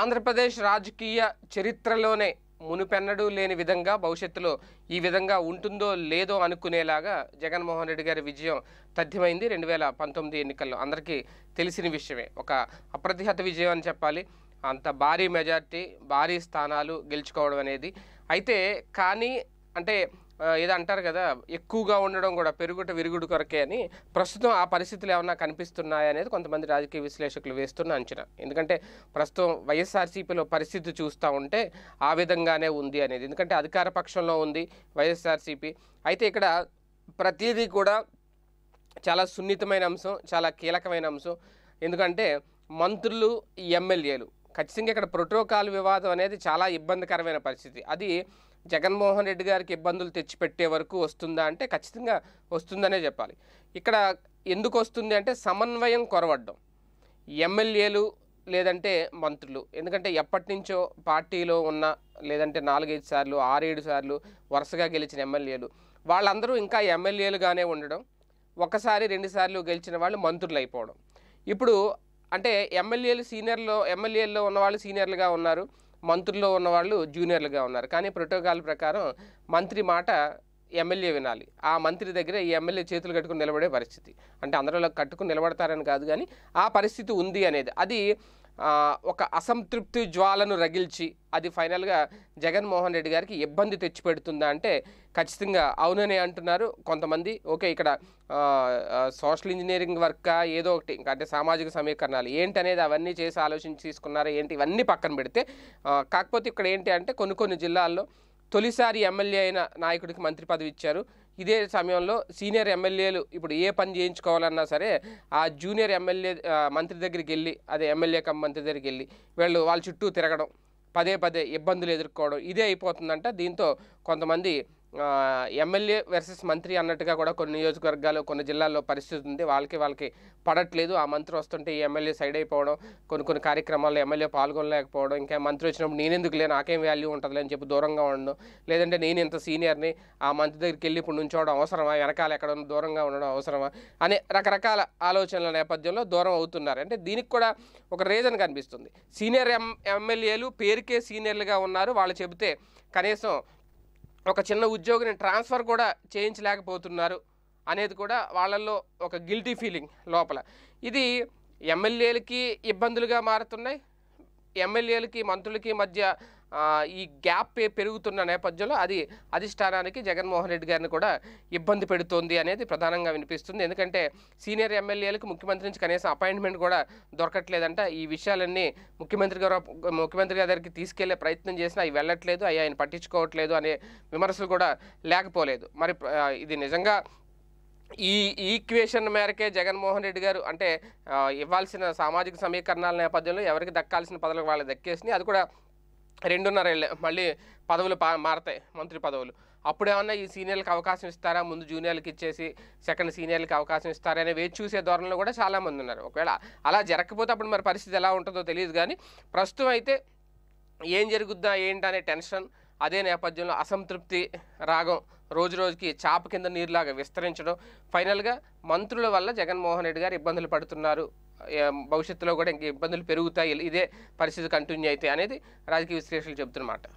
ఆంధ్రప్రదేశ్ రాజకీయ చరిత్రలోనే మునుపెన్నడూ లేని విధంగా భవిష్యత్తులో ఈ విధంగా ఉంటుందో లేదో అనుకునేలాగా జగన్మోహన్ రెడ్డి గారి విజయం తథ్యమైంది రెండు వేల పంతొమ్మిది ఎన్నికల్లో అందరికీ తెలిసిన విషయమే ఒక అప్రతిహత విజయం అని చెప్పాలి అంత భారీ మెజార్టీ భారీ స్థానాలు గెలుచుకోవడం అనేది అయితే కానీ అంటే ఏదో అంటారు కదా ఎక్కువగా ఉండడం కూడా పెరుగుట విరుగుడు కొరకే అని ప్రస్తుతం ఆ పరిస్థితులు ఏమన్నా కనిపిస్తున్నాయా అనేది కొంతమంది రాజకీయ విశ్లేషకులు వేస్తున్న అంచనా ఎందుకంటే ప్రస్తుతం వైఎస్ఆర్సీపీలో పరిస్థితి చూస్తూ ఉంటే ఆ విధంగానే ఉంది అనేది ఎందుకంటే అధికార పక్షంలో ఉంది వైఎస్ఆర్సీపీ అయితే ఇక్కడ ప్రతిదీ కూడా చాలా సున్నితమైన అంశం చాలా కీలకమైన అంశం ఎందుకంటే మంత్రులు ఎమ్మెల్యేలు ఖచ్చితంగా ఇక్కడ ప్రోటోకాల్ వివాదం అనేది చాలా ఇబ్బందికరమైన పరిస్థితి అది జగన్మోహన్ రెడ్డి గారికి ఇబ్బందులు తెచ్చిపెట్టే వరకు వస్తుందా అంటే ఖచ్చితంగా వస్తుందనే చెప్పాలి ఇక్కడ ఎందుకు వస్తుంది అంటే సమన్వయం కొరవడం ఎమ్మెల్యేలు లేదంటే మంత్రులు ఎందుకంటే ఎప్పటి నుంచో పార్టీలో ఉన్న లేదంటే నాలుగైదు సార్లు ఆరేడు సార్లు వరుసగా గెలిచిన ఎమ్మెల్యేలు వాళ్ళందరూ ఇంకా ఎమ్మెల్యేలుగానే ఉండడం ఒకసారి రెండుసార్లు గెలిచిన వాళ్ళు మంత్రులు అయిపోవడం ఇప్పుడు అంటే ఎమ్మెల్యేలు సీనియర్లో ఎమ్మెల్యేల్లో ఉన్న వాళ్ళు సీనియర్లుగా ఉన్నారు మంత్రుల్లో ఉన్నవాళ్ళు జూనియర్లుగా ఉన్నారు కానీ ప్రోటోకాల్ ప్రకారం మంత్రి మాట ఎమ్మెల్యే వినాలి ఆ మంత్రి దగ్గర ఈ ఎమ్మెల్యే చేతులు కట్టుకుని నిలబడే పరిస్థితి అంటే అందరిలో కట్టుకుని నిలబడతారని కాదు కానీ ఆ పరిస్థితి ఉంది అనేది అది ఒక అసంతృప్తి జ్వాలను రగిల్చి అది ఫైనల్గా జగన్మోహన్ రెడ్డి గారికి ఇబ్బంది తెచ్చిపెడుతుందా అంటే ఖచ్చితంగా అవుననే అంటున్నారు కొంతమంది ఓకే ఇక్కడ సోషల్ ఇంజనీరింగ్ వర్క్ ఏదో ఒకటి ఇంకా అంటే సామాజిక సమీకరణాలు ఏంటి అనేది అవన్నీ చేసి ఆలోచించి తీసుకున్నారా ఏంటి ఇవన్నీ పక్కన పెడితే కాకపోతే ఇక్కడ ఏంటి అంటే కొన్ని కొన్ని జిల్లాల్లో తొలిసారి ఎమ్మెల్యే అయిన నాయకుడికి మంత్రి పదవి ఇచ్చారు ఇదే సమయంలో సీనియర్ ఎమ్మెల్యేలు ఇప్పుడు ఏ పని చేయించుకోవాలన్నా సరే ఆ జూనియర్ ఎమ్మెల్యే మంత్రి దగ్గరికి వెళ్ళి అదే ఎమ్మెల్యే కమ్ మంత్రి దగ్గరికి వెళ్ళి వీళ్ళు వాళ్ళ చుట్టూ తిరగడం పదే పదే ఇబ్బందులు ఎదుర్కోవడం ఇదే అయిపోతుందంట దీంతో కొంతమంది ఎమ్మెల్యే వర్సెస్ మంత్రి అన్నట్టుగా కూడా కొన్ని నియోజకవర్గాలు కొన్ని జిల్లాల్లో పరిస్థితి ఉంది వాళ్ళకి వాళ్ళకి పడట్లేదు ఆ మంత్రి వస్తుంటే ఈ ఎమ్మెల్యే సైడ్ అయిపోవడం కొన్ని కొన్ని కార్యక్రమాల్లో ఎమ్మెల్యే పాల్గొనలేకపోవడం ఇంకా మంత్రి వచ్చినప్పుడు నేనెందుకు లేను నాకేం వాల్యూ ఉంటుంది అని చెప్పి దూరంగా ఉండడం లేదంటే నేను ఇంత సీనియర్ని ఆ మంత్రి దగ్గరికి వెళ్ళి ఇప్పుడు నుంచోవడం అవసరమా వెనకాల ఎక్కడ దూరంగా ఉండడం అవసరమా అనే రకరకాల ఆలోచనల నేపథ్యంలో దూరం అవుతున్నారు అంటే దీనికి కూడా ఒక రీజన్ కనిపిస్తుంది సీనియర్ ఎం ఎమ్మెల్యేలు పేరుకే సీనియర్లుగా ఉన్నారు వాళ్ళు చెబితే కనీసం ఒక చిన్న ఉద్యోగిని ట్రాన్స్ఫర్ కూడా చేయించలేకపోతున్నారు అనేది కూడా వాళ్ళల్లో ఒక గిల్టీ ఫీలింగ్ లోపల ఇది ఎమ్మెల్యేలకి ఇబ్బందులుగా మారుతున్నాయి ఎమ్మెల్యేలకి మంత్రులకి మధ్య ఈ గ్యాప్ పెరుగుతున్న నేపథ్యంలో అది అధిష్టానానికి జగన్మోహన్ రెడ్డి గారిని కూడా ఇబ్బంది పెడుతోంది అనేది ప్రధానంగా వినిపిస్తుంది ఎందుకంటే సీనియర్ ఎమ్మెల్యేలకు ముఖ్యమంత్రి నుంచి కనీసం అపాయింట్మెంట్ కూడా దొరకట్లేదంట ఈ విషయాలన్నీ ముఖ్యమంత్రి గారు ముఖ్యమంత్రి గారికి తీసుకెళ్లే ప్రయత్నం చేసినా అవి వెళ్ళట్లేదు అవి ఆయన పట్టించుకోవట్లేదు అనే విమర్శలు కూడా లేకపోలేదు మరి ఇది నిజంగా ఈ ఈక్వేషన్ మేరకే జగన్మోహన్ రెడ్డి గారు అంటే ఇవ్వాల్సిన సామాజిక సమీకరణాల నేపథ్యంలో ఎవరికి దక్కాల్సిన పదవులకు వాళ్ళు దక్కేసినాయి అది కూడా రెండున్నర మళ్ళీ పదవులు మారతాయి మంత్రి పదవులు అప్పుడు ఏమన్నా ఈ సీనియర్లకు అవకాశం ఇస్తారా ముందు జూనియర్లకు ఇచ్చేసి సెకండ్ సీనియర్లకు అవకాశం ఇస్తారా అనే వేచి చూసే ధోరణిలో కూడా చాలామంది ఉన్నారు ఒకవేళ అలా జరగకపోతే అప్పుడు మరి పరిస్థితి ఎలా ఉంటుందో తెలియదు కానీ ప్రస్తుతం అయితే ఏం జరుగుద్దా ఏంటనే టెన్షన్ అదే నేపథ్యంలో అసంతృప్తి రాగం రోజు రోజుకి చాప కింద నీరులాగా విస్తరించడం ఫైనల్గా మంత్రుల వల్ల జగన్మోహన్ రెడ్డి గారు ఇబ్బందులు పడుతున్నారు భవిష్యత్తులో కూడా ఇంక ఇబ్బందులు పెరుగుతాయి ఇదే పరిస్థితి కంటిన్యూ అయితే అనేది రాజకీయ విశ్లేషకులు చెబుతున్నమాట